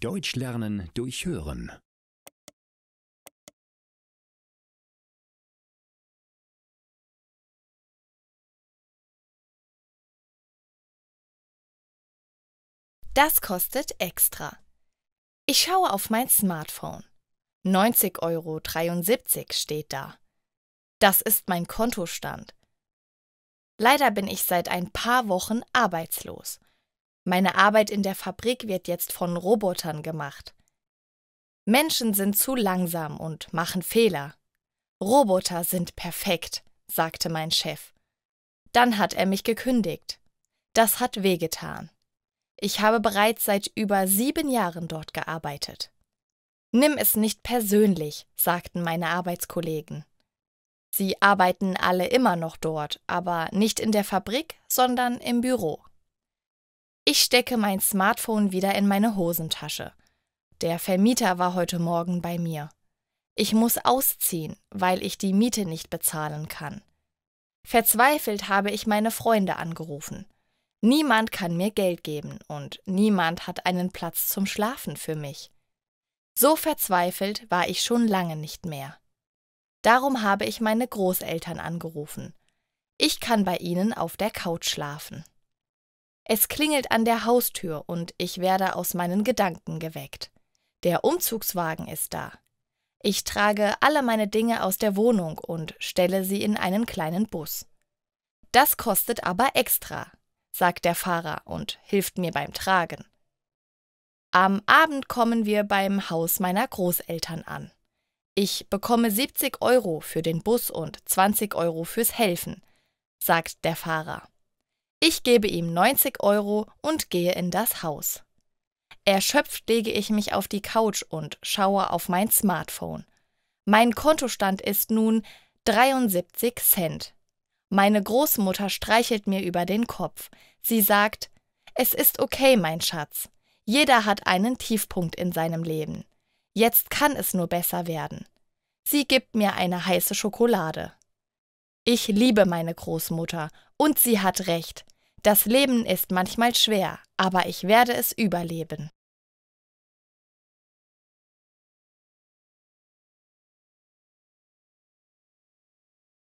Deutsch lernen durch Hören. Das kostet extra. Ich schaue auf mein Smartphone. 90,73 Euro steht da. Das ist mein Kontostand. Leider bin ich seit ein paar Wochen arbeitslos meine Arbeit in der Fabrik wird jetzt von Robotern gemacht. Menschen sind zu langsam und machen Fehler. Roboter sind perfekt, sagte mein Chef. Dann hat er mich gekündigt. Das hat wehgetan. Ich habe bereits seit über sieben Jahren dort gearbeitet. Nimm es nicht persönlich, sagten meine Arbeitskollegen. Sie arbeiten alle immer noch dort, aber nicht in der Fabrik, sondern im Büro. Ich stecke mein Smartphone wieder in meine Hosentasche. Der Vermieter war heute Morgen bei mir. Ich muss ausziehen, weil ich die Miete nicht bezahlen kann. Verzweifelt habe ich meine Freunde angerufen. Niemand kann mir Geld geben und niemand hat einen Platz zum Schlafen für mich. So verzweifelt war ich schon lange nicht mehr. Darum habe ich meine Großeltern angerufen. Ich kann bei ihnen auf der Couch schlafen. Es klingelt an der Haustür und ich werde aus meinen Gedanken geweckt. Der Umzugswagen ist da. Ich trage alle meine Dinge aus der Wohnung und stelle sie in einen kleinen Bus. Das kostet aber extra, sagt der Fahrer und hilft mir beim Tragen. Am Abend kommen wir beim Haus meiner Großeltern an. Ich bekomme 70 Euro für den Bus und 20 Euro fürs Helfen, sagt der Fahrer. Ich gebe ihm 90 Euro und gehe in das Haus. Erschöpft lege ich mich auf die Couch und schaue auf mein Smartphone. Mein Kontostand ist nun 73 Cent. Meine Großmutter streichelt mir über den Kopf. Sie sagt, es ist okay, mein Schatz. Jeder hat einen Tiefpunkt in seinem Leben. Jetzt kann es nur besser werden. Sie gibt mir eine heiße Schokolade. Ich liebe meine Großmutter und sie hat recht. Das Leben ist manchmal schwer, aber ich werde es überleben.